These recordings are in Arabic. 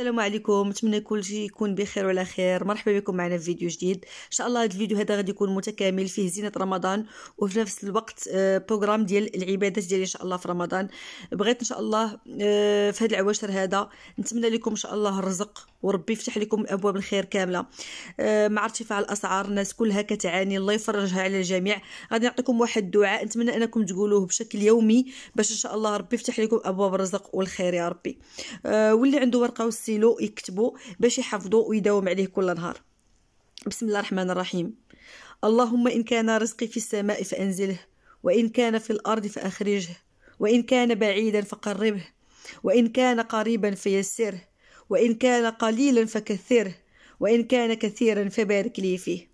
السلام عليكم نتمنى كل شيء يكون بخير وعلى خير مرحبا بكم معنا في فيديو جديد ان شاء الله هذا الفيديو هذا غادي يكون متكامل فيه زينه رمضان وفي نفس الوقت آه، بروغرام ديال العبادات ديالي ان شاء الله في رمضان بغيت ان شاء الله آه، في هذا العواشر هذا نتمنى لكم ان شاء الله الرزق وربي يفتح لكم ابواب الخير كامله آه، مع ارتفاع الاسعار الناس كلها كتعاني الله يفرجها على الجميع غادي نعطيكم واحد الدعاء نتمنى انكم تقولوه بشكل يومي باش ان شاء الله ربي يفتح لكم ابواب الرزق والخير يا ربي واللي عنده ورقه يغسلوا يكتبوا باش يحفظوا ويداوم عليه كل نهار بسم الله الرحمن الرحيم اللهم إن كان رزقي في السماء فأنزله وإن كان في الأرض فأخرجه وإن كان بعيدا فقربه وإن كان قريبا فيسره وإن كان قليلا فكثره وإن كان كثيرا فبارك لي فيه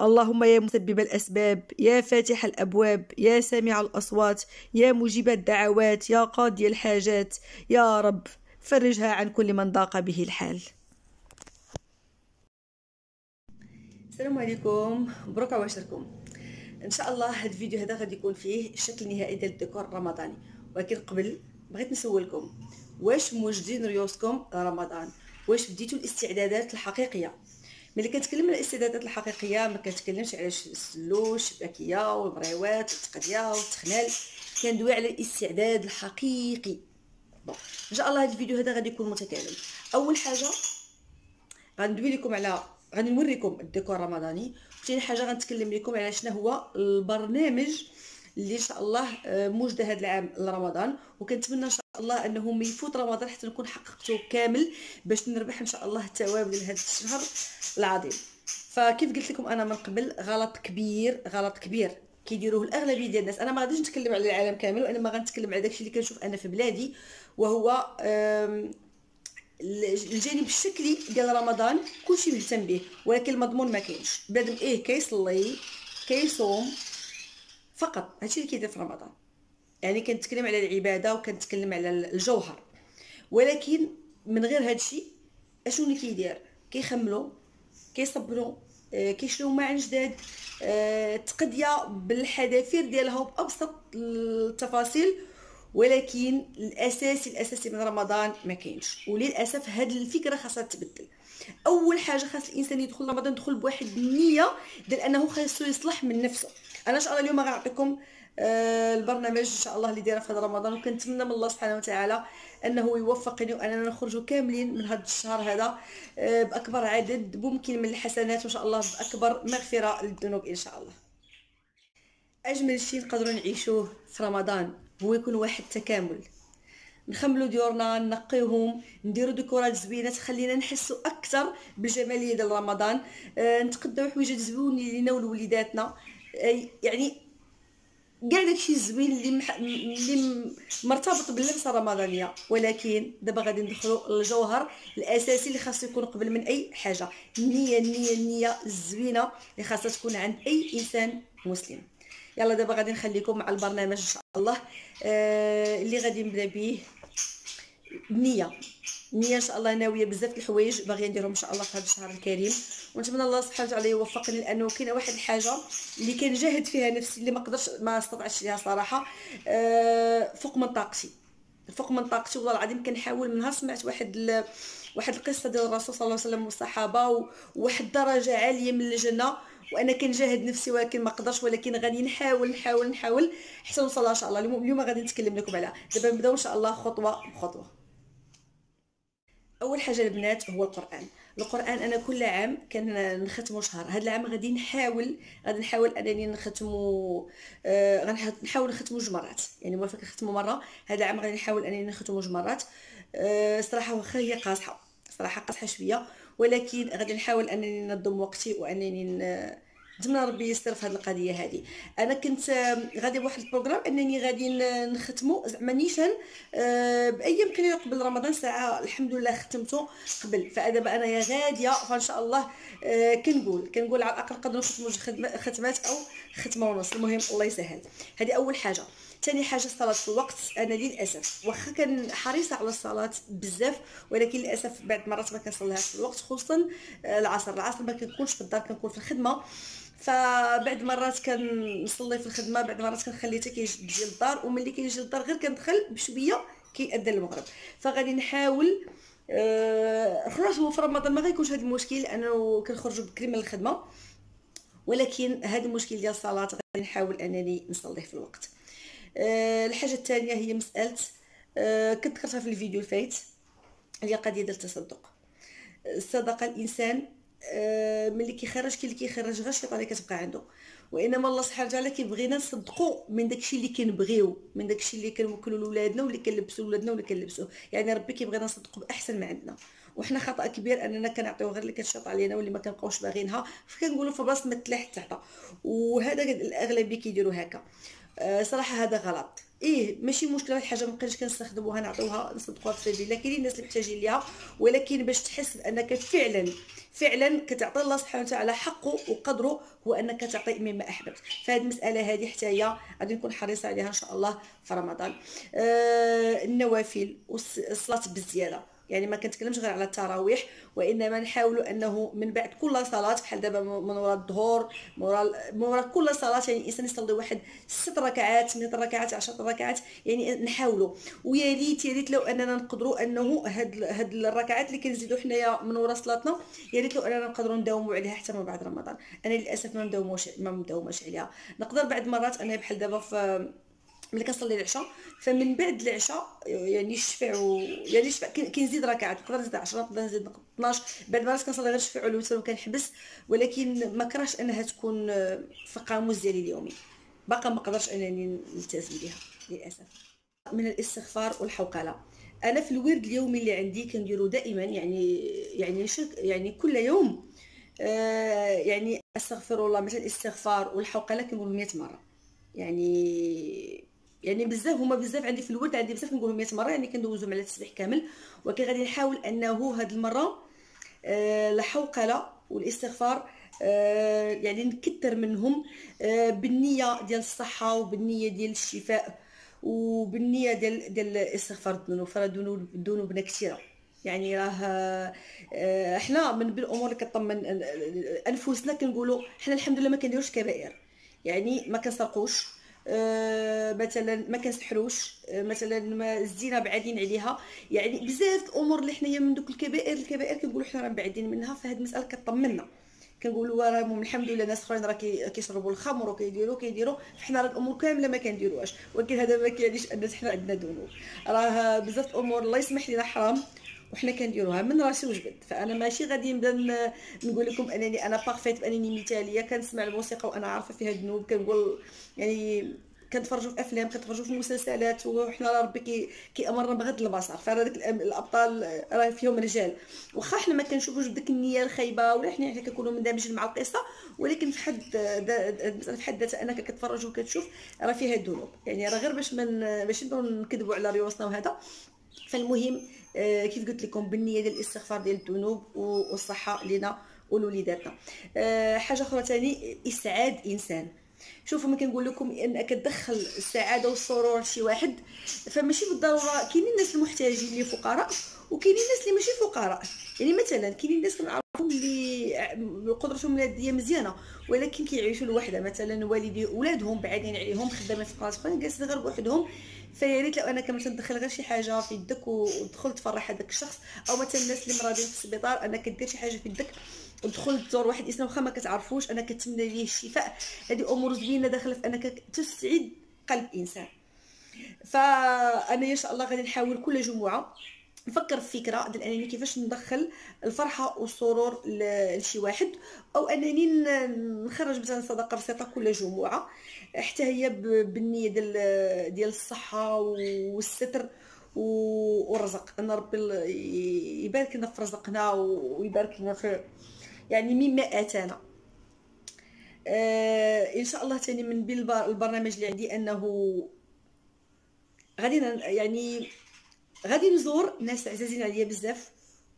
اللهم يا مسبب الأسباب يا فاتح الأبواب يا سامع الأصوات يا مجيب الدعوات يا قاضي الحاجات يا رب فرجها عن كل من ضاق به الحال السلام عليكم مبروك عواشركم ان شاء الله هذا الفيديو هذا غادي يكون فيه الشكل النهائي ديال الديكور الرمضاني ولكن قبل بغيت نسولكم واش موجدين ريوسكم لرمضان واش بديتوا الاستعدادات الحقيقيه ملي كنتكلم على الاستعدادات الحقيقيه ما كنتكلمش على السلوش الباكيه والبريوات والتقديه والتخنال كندوي على الاستعداد الحقيقي بون ان شاء الله هذا الفيديو هذا غادي يكون متكامل اول حاجه غندوي لكم على غنوريكم الديكور الرمضاني ثاني حاجه غنتكلم لكم على شنو هو البرنامج اللي ان شاء الله آه، موجده هذا العام لرمضان وكنتمنى ان شاء الله انه ما يفوت رمضان حتى نكون حققته كامل باش نربح ان شاء الله الثواب لهذا الشهر العظيم فكيف قلت لكم انا من قبل غلط كبير غلط كبير كيديروه الاغلبيه ديال الناس انا ما غاديش نتكلم على العالم كامل وانما غنتكلم على داكشي اللي كنشوف انا في بلادي وهو الجانب الشكلي ديال رمضان كلشي مهتم به ولكن المضمون ما كاينش بنادم ايه كيصلي كيصوم فقط هادشي اللي كيدير في رمضان يعني كنتكلم على العباده وكنتكلم على الجوهر ولكن من غير هادشي اشنو اللي كيدير كيخملو كيصبروا آه، كيشريو ماعن جداد آه، تقديه بالحذافير ديالها وبأبسط التفاصيل ولكن الاساسي الاساسي من رمضان ما كاينش وللاسف هاد الفكره خاصها تبدل اول حاجه خاص الانسان يدخل رمضان يدخل بواحد النيه ديال انه خاصو يصلح من نفسه انا ان شاء الله اليوم غنعطيكم آه، البرنامج ان شاء الله اللي دايره في هذا رمضان وكنتمنى من الله سبحانه وتعالى انه يوفقني واننا نخرج كاملين من هذا الشهر هذا آه، باكبر عدد ممكن من الحسنات وان شاء الله باكبر مغفره للذنوب ان شاء الله اجمل شيء نقدروا نعيشوه في رمضان هو يكون واحد التكامل نخملوا ديورنا نقيهم نديروا ديكورات زوينه تخلينا نحسوا اكثر بالجماليه ديال رمضان أه نتقداو حوايج زوينين لينا ولوليداتنا يعني كاع داكشي الزوين اللي مح... اللي مرتبط باللبسه الرمضانيه ولكن دابا غادي ندخلوا للجوهر الاساسي اللي خاصو يكون قبل من اي حاجه النيه النيه النيه الزوينه اللي خاصها تكون عند اي انسان مسلم يلا دابا غادي نخليكم مع البرنامج ان شاء الله آه اللي غادي نبدا به النيه النيه ان شاء الله ناويه بزاف د الحوايج باغيه نديرهم ان شاء الله في هذا الشهر الكريم ونتمنى الله سبحانه وتعالى يوفقني لانه كاينه واحد الحاجه اللي كنجاهد فيها نفسي اللي ما قدرش ما استطعتش ليها صراحه آه، فوق من طاقتي فوق من طاقتي والله العظيم كنحاول من نهار سمعت واحد ال... واحد القصه ديال الرسول صلى الله عليه وسلم والصحابه وواحد الدرجه عاليه من الجنه وانا كنجاهد نفسي ولكن ما قدرش ولكن غادي نحاول نحاول نحاول حتى نوصلها ان شاء الله اليوم غادي نتكلم لكم عليها دابا نبداو ان شاء الله خطوه بخطوه اول حاجه البنات هو القران القران انا كل عام كنختمو شهر هذا العام غادي نحاول غادي نحاول انني نختمو آه غنحاول نختمو جوج مرات يعني موافق نختمو مره هذا العام غادي نحاول انني نختمو جوج مرات آه صراحه واخا هي قاصحه صراحه قاصحه شويه ولكن غادي نحاول انني ننظم وقتي وانني نتمنى ربي يستر في هذه القضيه هذه انا كنت غادي بواحد البروغرام انني غادي نختمو زعما نيشان آه، باي يمكن قبل رمضان ساعه الحمد لله ختمته قبل فدابا يا غاديه فان شاء الله آه، كنقول كنقول على الاقل نقدروا نختموا ختمات او ختمه ونص المهم الله يسهل هذه اول حاجه ثاني حاجه صلاه الوقت انا للاسف واخا كان حريصه على الصلاه بزاف ولكن للاسف بعض المرات ما كنصليهاش في الوقت خصوصا العصر العصر ما كنكونش في الدار كنكون في الخدمه فبعد مرات كنصلي في الخدمه بعد مرات كنخليه حتى كيجي للدار وملي كيجي للدار غير كندخل بشويه كيأذن المغرب فغادي نحاول أه هو في رمضان ما غيكونش هذا المشكل لانه كنخرجوا بكري من الخدمه ولكن هذا المشكل ديال الصلاه غادي نحاول انني نصليه في الوقت آه، الحاجه الثانيه هي مساله آه، كنت ذكرتها في الفيديو الفايت هي قضيه ديال التصدق الصدقه الانسان آه، ملي كيخرج كي اللي كيخرج غير الشيطان اللي كتبقى عنده وانما الله سبحانه وتعالى كيبغينا نصدقوا من داكشي اللي كنبغيو من داكشي اللي كنوكلوا لولادنا واللي كنلبسوا لولادنا واللي كنلبسوه يعني ربي كيبغينا نصدقوا باحسن ما عندنا وحنا خطا كبير اننا كنعطيو غير اللي كتشاط علينا واللي ما كنبقاوش باغينها فكنقولوا في بلاصه ما تلاح حتى وهذا الاغلبيه كيديروا هكا آه، صراحه هذا غلط ايه ماشي مشكله واحد الحاجه ما بقيناش كنستخدموها نعطيوها نصدقوها في سبيل الله كاينين الناس اللي محتاجين ليها ولكن باش تحس بانك فعلا فعلا كتعطي الله سبحانه وتعالى حقه وقدره هو انك تعطي مما احببت فهاد المساله هذه حتى هي غادي نكون حريصه عليها ان شاء الله في رمضان آه النوافل والصلاه بالزياده يعني ما كنتكلمش غير على التراويح وانما نحاول انه من بعد كل صلاه بحال دابا من وراء الظهر من وراء كل صلاه يعني الانسان يصلي واحد ست ركعات من ركعات 10 ركعات يعني نحاولوا ويا ريت يا ريت لو اننا نقدروا انه هاد هاد الركعات اللي كنزيدو حنايا من وراء صلاتنا يا ريت لو اننا نقدروا نداوموا عليها حتى من بعد رمضان انا للاسف ما مداوموش ما مداوماش عليها نقدر بعد مرات انا بحال دابا في ملي كنصلي العشاء فمن بعد العشاء يعني الشفع و... يعني الشفع كنزيد ركعات نقدر نزيد 10 نقدر نزيد 12 بعد مرات كنصلي غير الشفع والوتر وكنحبس ولكن ما كرهش انها تكون في القاموس ديالي اليومي باقا ما قدرش انني نلتزم بها للاسف من الاستغفار والحوقله انا في الورد اليومي اللي عندي كنديرو دائما يعني يعني شك يعني كل يوم آه يعني استغفر الله مثلا الاستغفار والحوقله كنقول 100 مره يعني يعني بزاف هما بزاف عندي في الولد عندي بزاف نقولهم 100 مره يعني كندوزهم على التسبيح كامل ولكن غادي نحاول انه هاد المره آه الحوقله والاستغفار آه يعني نكثر منهم آه بالنيه ديال الصحه وبالنيه ديال الشفاء وبالنيه ديال ديال استغفار الذنوب دونو ذنوبنا كثيره يعني راه آه، احنا من الامور اللي كطمن آه، آه، انفسنا كنقولوا حنا الحمد لله ما كنديروش كبائر يعني ما كنسرقوش آه، مثلا ما كنسحروش آه، مثلا ما الزينه بعادين عليها يعني بزاف الامور اللي حنايا من دوك الكبائر الكبائر كنقولوا حنا راه بعادين منها فهاد المساله كطمنا كنقولوا راه الحمد لله ناس اخرين راه كيشربوا الخمر وكيديروا كيديروا حنا راه الامور كامله ما كنديروهاش ولكن هذا ما كيعنيش ان حنا عندنا ذنوب راه بزاف الامور الله يسمح لنا حرام وحنا كنديروها من راسي وجبد فانا ماشي غادي نبدا نقول لكم انني انا بارفيت بانني مثاليه كنسمع الموسيقى وانا عارفه فيها الذنوب كنقول يعني كنتفرجوا في افلام كنتفرجوا في مسلسلات وحنا ربي كي كيامرنا بغض البصر فهذاك الابطال راه فيهم رجال واخا حنا ما كنشوفوش بديك النيه الخايبه ولا حنا حتى كنكونوا مندمجين مع القصه ولكن في حد في حد ذاتها انك كتفرج وكتشوف راه فيها الذنوب يعني راه غير باش من باش نكذبوا على رواصنا وهذا فالمهم آه كيف قلت لكم بالنيه ديال الاستغفار ديال الذنوب والصحه لينا ولوليداتنا آه حاجه اخرى ثاني اسعاد انسان شوفوا ما كنقول لكم ان كتدخل السعاده والسرور لشي واحد فماشي بالضروره كاينين الناس المحتاجين اللي فقراء وكاينين الناس اللي ماشي فقراء يعني مثلا كاينين الناس كنعرفوا اللي قدرتهم الماديه مزيانه ولكن كيعيشوا لوحده مثلا والدي ولادهم بعدين عليهم خدامين في بلاصه فانا جالسين غير بوحدهم فيا ريت لو انا كنت ندخل غير شي حاجه في يدك ودخل تفرح هذاك الشخص او مثلا الناس اللي مرابين في السبيطار انا كدير شي حاجه في يدك ودخل تزور واحد الانسان واخا ما كتعرفوش انا كتمنى ليه الشفاء هذه امور زوينه داخله في انك تسعد قلب انسان فانا ان شاء الله غادي نحاول كل جمعه نفكر في فكره ديال انني كيفاش ندخل الفرحه والسرور لشي واحد او انني نخرج مثلا صدقه بسيطه كل جمعه حتى هي بالنيه ديال ديال الصحه والستر والرزق ان ربي يبارك لنا في رزقنا ويبارك لنا في يعني مما اتانا آه ان شاء الله تاني من بين البرنامج اللي عندي انه غادي يعني غادي نزور ناس عزازين عليا بزاف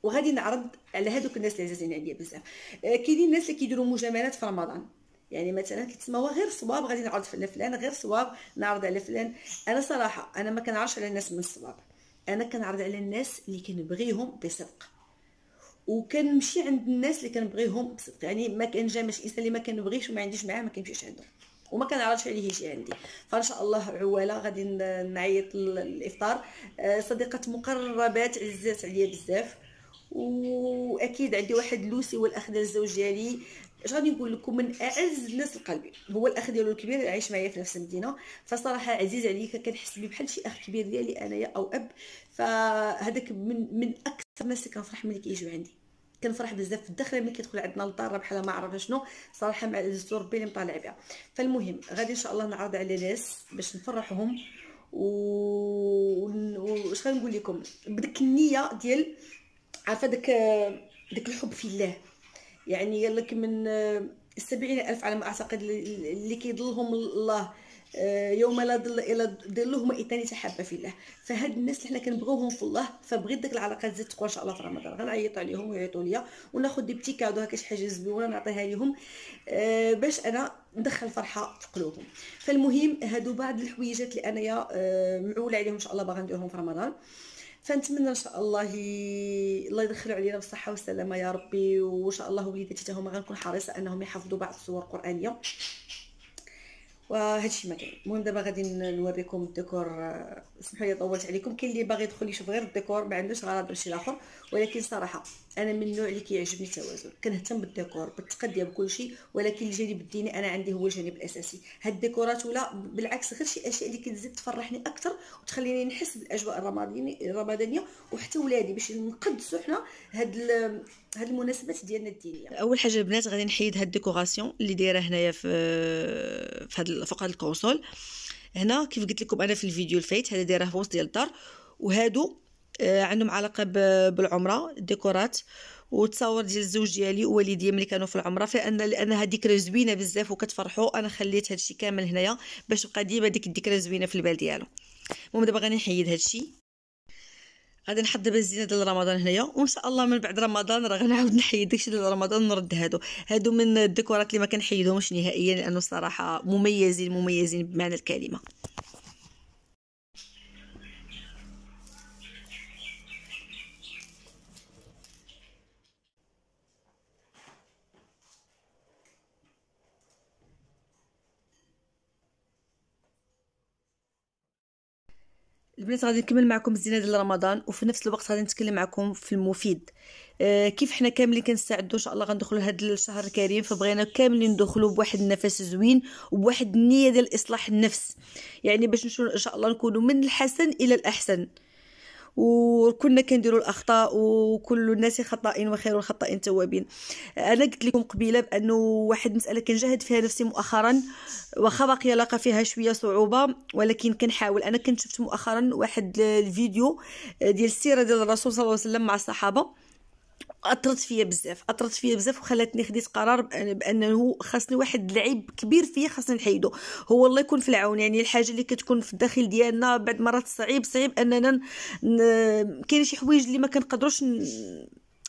وغادي نعرض على هذوك الناس اللي عزازين عليا بزاف آه، كاينين الناس اللي كيديروا مجاملات في رمضان يعني مثلا كيتسموا غير صواب غادي نعرض على فلان غير صواب نعرض على فلان انا صراحه انا ما كنعرفش على الناس من الصواب انا كنعرض على الناس اللي كنبغيهم بصدق وكنمشي عند الناس اللي كنبغيهم بصدق يعني ما كنجاملش الانسان اللي ما كنبغيش وما عنديش معاه ما كنمشيش عنده وما كنعرفش عليه شي عندي فان شاء الله عواله غادي نعيط الافطار آه، صديقات مقربات عزات عليا بزاف واكيد عندي واحد لوسي هو الاخ ديال الزوج ديالي اش غادي نقول لكم من اعز الناس لقلبي هو الاخ ديالو الكبير عايش معايا في نفس المدينه فصراحه عزيز عليا كنحس بيه بحال شي اخ كبير ديالي انايا او اب فهذاك من من اكثر الناس اللي كنفرح ملي كيجيو عندي كنفرح بزاف في الدخله ملي كيدخل عندنا للدار بحال ما عرفنا شنو صراحه مع الدستور ربي اللي مطالع بها فالمهم غادي ان شاء الله نعرض على ناس باش نفرحهم و واش غنقول لكم بديك النيه ديال عارفه داك داك الحب في الله يعني يلك من السبعين الف على ما اعتقد اللي كيضلهم الله آه، يوم لا ظل الا هما اثنان إيه تحابا في الله فهاد الناس اللي حنا كنبغيوهم في الله فبغيت ديك العلاقه تزيد تقوى ان شاء الله في رمضان غنعيط عليهم ويعيطوا ليا وناخذ دي بتي كادو هكا شي حاجه زوينه نعطيها لهم أه باش انا ندخل فرحه في قلوبهم فالمهم هادو بعض الحويجات اللي انايا أه معوله عليهم ان شاء الله باغا نديرهم في رمضان فنتمنى ان شاء الله الله يدخلوا علينا بالصحه والسلامه يا ربي وان شاء الله وليداتي حتى هما غنكون حريصه انهم يحفظوا بعض الصور القرانيه وهذا الشيء ما كاين المهم دابا غادي نوريكم الديكور آه، اسمحوا لي طولت عليكم كاين اللي باغي يدخل يشوف غير الديكور ما عندوش غرض باش الاخر ولكن صراحه انا من النوع اللي كيعجبني التوازن كنهتم بالديكور بالتقديه بكل شيء ولكن الجانب الديني انا عندي هو الجانب الاساسي هاد الديكورات ولا بالعكس غير شي اشياء اللي كتزيد تفرحني اكثر وتخليني نحس بالاجواء الرمضانيه وحتى ولادي باش نقدسوا حنا هاد هاد المناسبات ديالنا الدينيه اول حاجه البنات غادي نحيد هاد الديكوراسيون اللي دايره هنايا في في هاد فوق هاد الكونسول هنا كيف قلت لكم انا في الفيديو الفايت هذا دايره في وسط ديال الدار وهادو آه، عندهم علاقه بالعمره ديكورات وتصور ديال الزوج ديالي ووالديا ملي كانوا في العمره فان لانها ذكرى زوينه بزاف وكتفرحوا انا خليت هادشي كامل هنايا باش تبقى ديما ديك الذكرى زوينه في البال ديالو المهم دابا غادي نحيد هادشي غادي نحط دابا الزينه ديال رمضان هنايا وان شاء الله من بعد رمضان راه غنعاود نحيد داكشي ديال رمضان ونرد هادو هادو من الديكورات اللي ما كنحيدهمش نهائيا لانه صراحه مميزين مميزين بمعنى الكلمه البنات غادي نكمل معكم الزينه ديال رمضان وفي نفس الوقت غادي نتكلم معكم في المفيد آه كيف حنا كاملين كنستعدوا ان شاء الله غندخلوا لهذا الشهر الكريم فبغينا كاملين ندخلوا بواحد النفس زوين وبواحد النيه ديال اصلاح النفس يعني باش ان شاء الله نكونوا من الحسن الى الاحسن وكنا كنديروا الاخطاء وكل الناس خطائين وخير الخطائين توابين انا قلت لكم قبيله بانه واحد مساله كنجهد فيها نفسي مؤخرا واخا باقي لاقى فيها شويه صعوبه ولكن كنحاول انا كنت شفت مؤخرا واحد الفيديو ديال السيره ديال الرسول صلى الله عليه وسلم مع الصحابه اثرت فيا بزاف اثرت فيا بزاف وخلاتني خديت قرار بانه خاصني واحد العيب كبير فيا خاصني نحيدو هو الله يكون في العون يعني الحاجه اللي كتكون في الداخل ديالنا بعد مرات صعيب صعيب اننا ن... كاين شي حوايج اللي ما كنقدروش ن...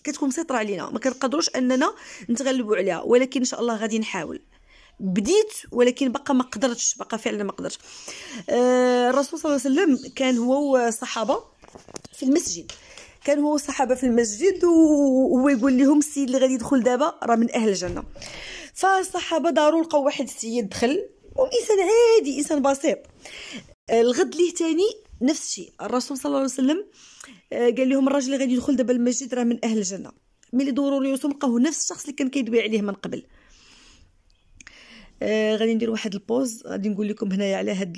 كتكون مسيطره علينا ما كنقدروش اننا نتغلبوا عليها ولكن ان شاء الله غادي نحاول بديت ولكن باقا ما قدرتش باقا فعلا ما قدرتش آه الرسول صلى الله عليه وسلم كان هو والصحابه في المسجد كان هو صحابه في المسجد وهو يقول لهم السيد اللي غادي يدخل دابا راه من اهل الجنه فالصحابه داروا لقاو واحد السيد دخل وانسان عادي انسان بسيط آه، الغد ليه تاني نفس الشيء الرسول صلى الله عليه وسلم آه، قال لهم الراجل اللي غادي يدخل دابا المسجد راه من اهل الجنه ملي دوروا ليوسف لقاو نفس الشخص اللي كان كيدوي عليه من قبل آه غادي ندير واحد البوز غادي نقول لكم هنايا على هاد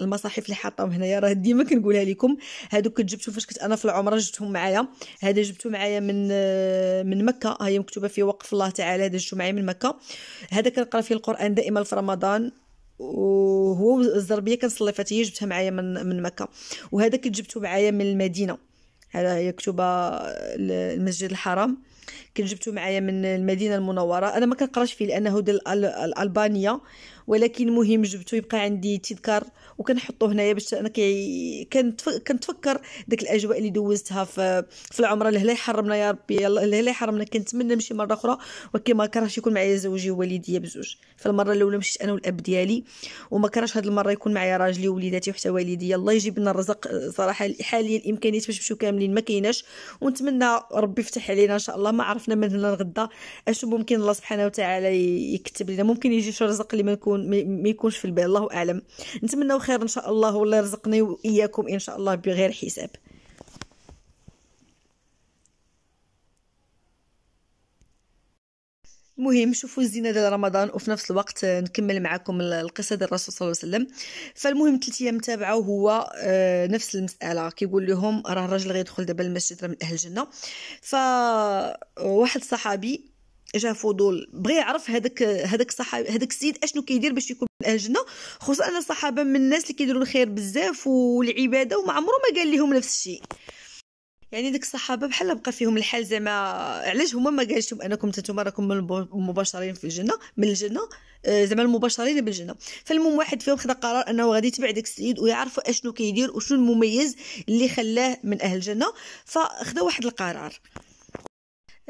المصاحف اللي حاطاهم هنايا راه ديما كنقولها لكم هادوك جبتو فاش كنت انا في العمره جبتهم معايا هذا جبته معايا من آه، من مكه هي مكتوبه فيه وقف الله تعالى هذا جبته معايا من مكه هذا كنقرا فيه القران دائما في رمضان وهو الزربيه كنصلي فاتيه جبتها معايا من من مكه وهذا كنت جبته معايا من المدينه هذا هي مكتوبه آه، المسجد الحرام كنت جبته معايا من المدينه المنوره انا ما كنقراش فيه لانه ديال الالبانيه ولكن مهم جبتو يبقى عندي تذكار وكنحطو هنايا باش انا كي كنتفكر داك الاجواء اللي دوزتها في في العمره لهلا يحرمنا يا ربي يلا لهلا يحرمنا كنتمنى نمشي مره اخرى ولكن ما كرهش يكون معايا زوجي ووالديا بزوج فالمره الاولى مشيت انا والاب ديالي وما كرهش هاد المره يكون معايا راجلي ووليداتي وحتى والدي الله يجيب لنا الرزق صراحه حاليا الامكانيات باش نمشيو كاملين ما كايناش ونتمنى ربي يفتح علينا ان شاء الله ما عرفنا من هنا لغدا اش ممكن الله سبحانه وتعالى يكتب لنا ممكن يجي شي رزق اللي ما نكون يكون ما يكونش في البال الله اعلم نتمنى خير ان شاء الله والله يرزقني واياكم ان شاء الله بغير حساب المهم شوفوا الزينه ديال رمضان وفي نفس الوقت نكمل معكم القصه ديال الرسول صلى الله عليه وسلم فالمهم ثلاث ايام تابعه هو آه، نفس المساله كيقول لهم راه الراجل غيدخل دابا المسجد راه من اهل الجنه فواحد صحابي جا فضول بغى يعرف هذاك هذاك الصحاب هذاك السيد اشنو كيدير باش يكون من الجنه خصوصا ان الصحابه من الناس اللي كيديروا الخير بزاف والعباده وما عمره ما قال لهم نفس الشيء يعني ديك الصحابه بحال بقى فيهم الحال زعما علاش هما ما قالش لهم انكم نتوما راكم المباشرين في الجنه من الجنه آه، زعما المباشرين بالجنه فالمهم واحد فيهم خدا قرار انه غادي يتبع داك السيد ويعرف اشنو كيدير وشنو المميز اللي خلاه من اهل الجنه فخدا واحد القرار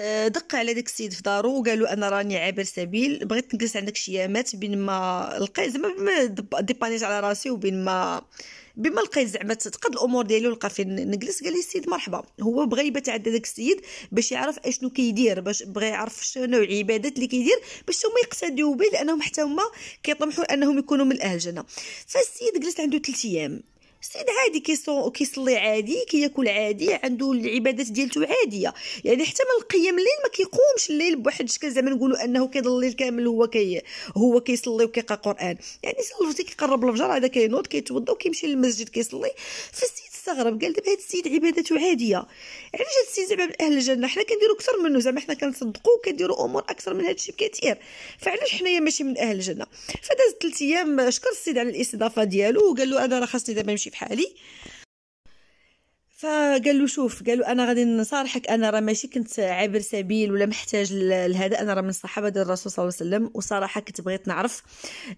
آه، دق على داك السيد في دارو وقالوا انا راني عابر سبيل بغيت نجلس عندك شي يامات بين ما لقيت زعما ديبانيت على راسي وبين ما بما لقيت زعما تقد الامور ديالو لقى فين نجلس قال لي السيد مرحبا هو بغى يبات عند داك السيد باش يعرف اشنو كيدير باش بغى يعرف شنو العبادات اللي كيدير باش هما يقتديو به لانهم حتى هما كيطمحوا انهم يكونوا من اهل الجنه فالسيد جلس عنده 3 ايام السيد عادي كيصو كيصلي عادي كياكل عادي عنده العبادات ديالته عاديه يعني حتى من القيام الليل ما كيقومش الليل بواحد الشكل زعما نقولوا انه كيضل الليل كامل هو كي هو كيصلي وكيقرا قران يعني الوقت كيقرب الفجر هذا كينوض كيتوضا وكيمشي للمسجد كيصلي فالسيد استغرب قال دابا هاد السيد عبادته عاديه علاش هاد السيد زعما من اهل الجنه حنا كنديرو اكثر منه زعما حنا كنصدقوا كنديرو امور اكثر من هادشي بكثير فعلاش حنايا ماشي من اهل الجنه فداز 3 ايام شكر السيد على الاستضافه ديالو وقال له انا راه خاصني دابا نمشي بحالي فقال له شوف قال له انا غادي نصارحك انا راه ماشي كنت عابر سبيل ولا محتاج لهذا انا راه من الصحابه ديال الرسول صلى الله عليه وسلم وصراحه كنت بغيت نعرف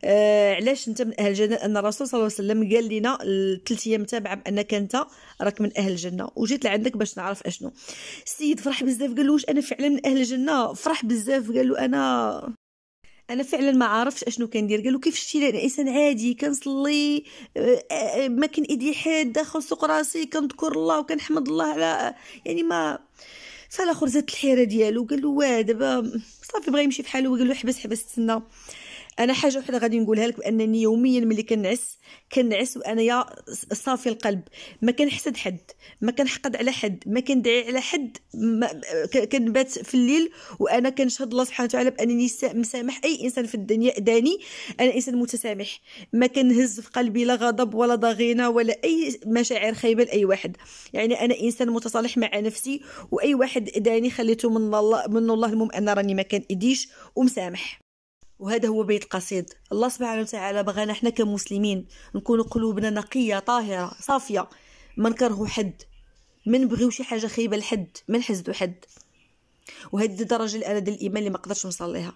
آه علاش انت من اهل الجنه ان الرسول صلى الله عليه وسلم قال لنا الثلاث ايام تابعه بانك انت راك من اهل الجنه وجيت لعندك باش نعرف اشنو السيد فرح بزاف قال له واش انا فعلا من اهل الجنه فرح بزاف قال له انا انا فعلا ما عارفش اشنو كندير قالوا كيف شتي انا انسان عادي كنصلي آه، ما كان ايدي حاد داخل سوق راسي كنذكر الله وكنحمد الله على يعني ما فالاخر زاد الحيره ديالو قال له واه دابا صافي بغا يمشي فحالو قال له حبس حبس تسنى انا حاجه وحده غادي نقولها لك بانني يوميا ملي كنعس كنعس وانايا صافي القلب ما كنحسد حد ما كنحقد على حد ما كندعي على حد ما كنبات في الليل وانا كنشهد الله سبحانه وتعالى بانني مسامح اي انسان في الدنيا داني انا انسان متسامح ما كنهز في قلبي لا غضب ولا ضغينه ولا اي مشاعر خايبه لاي واحد يعني انا انسان متصالح مع نفسي واي واحد داني خليته من الله من الله المهم انا راني ما إديش ومسامح وهذا هو بيت القصيد الله سبحانه وتعالى بغانا حنا كمسلمين نكون قلوبنا نقيه طاهره صافيه ما نكرهو حد ما نبغيو شي حاجه خايبه لحد ما نحسدو حد وهذه الدرجه اللي انا ديال الايمان اللي ما قدرش نوصل ليها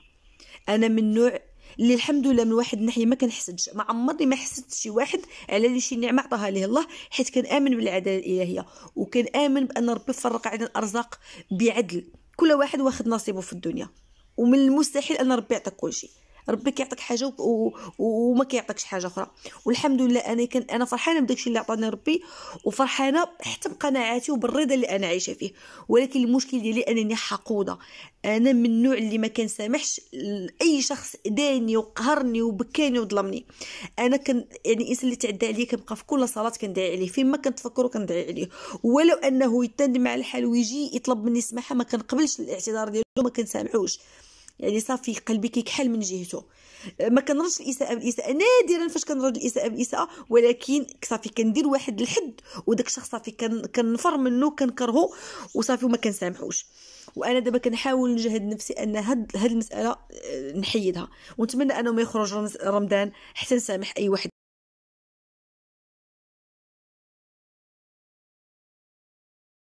انا من النوع اللي الحمد لله من واحد الناحيه ما كنحسدش ما عمرني ما حسدت شي واحد على اللي شي نعمه عطاها ليه الله حيت كنامن بالعداله الالهيه وكنامن بان ربي فرق علينا الارزاق بعدل كل واحد واخد نصيبه في الدنيا ومن المستحيل ان ربي يعطيك كلشي ربي كيعطيك حاجه و... و... وما كيعطيكش حاجه اخرى والحمد لله انا كان انا فرحانه بداكشي اللي عطاني ربي وفرحانه حتى بقناعاتي وبالرضا اللي انا عايشه فيه ولكن المشكل ديالي انني حقوده انا من النوع اللي ما كنسامحش لاي شخص داني وقهرني وبكاني وظلمني انا كان يعني الانسان اللي تعدى عليا كنبقى في كل صلاه كندعي عليه فين ما كندعي عليه ولو انه يتندم على الحال ويجي يطلب مني السماحه ما كنقبلش الاعتذار ديالو ما كنسامحوش يعني صافي قلبي كيكحل من جهته ما كنردش الاساءه بالاساءه نادرا فاش كنرد الاساءه بالاساءه ولكن صافي كندير واحد الحد وداك الشخص صافي كنفر منه كنكرهه وصافي وما كنسامحوش وانا دابا كنحاول نجهد نفسي ان هاد هاد المساله آه، نحيدها ونتمنى انه ما يخرج رمضان حتى نسامح اي واحد